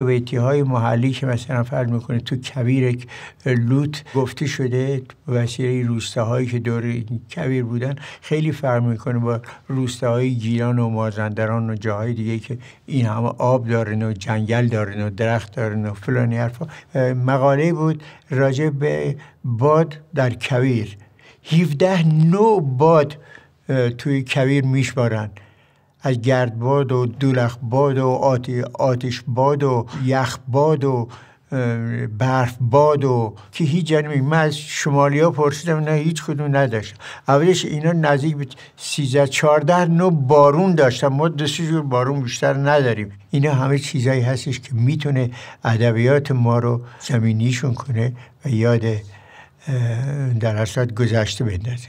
ویتی های محلی که مثلا فرض میکنه تو کویر لوت گفته شده وسیله هایی که دور کبیر بودن خیلی فرق میکنه با روستاهای گیلان و مازندران و جاهای دیگه که این همه آب دارن و جنگل دارن و درخت دارن و فلانی حرفا مقاله بود راجع به باد در کویر 17 نو باد توی کویر میشمارن از گردباد و باد و آتی آتش باد و یخباد و برف باد و که هیچ جنبی من از شمالی ها پرسیدم نه هیچ کدوم نداشت اولش اینا نزدیک به سیزه چارده نو بارون داشتم ما دو جور بارون بیشتر نداریم اینا همه چیزایی هستش که میتونه ادبیات ما رو زمینیشون کنه و یاد در اصلاد گذشته بندازه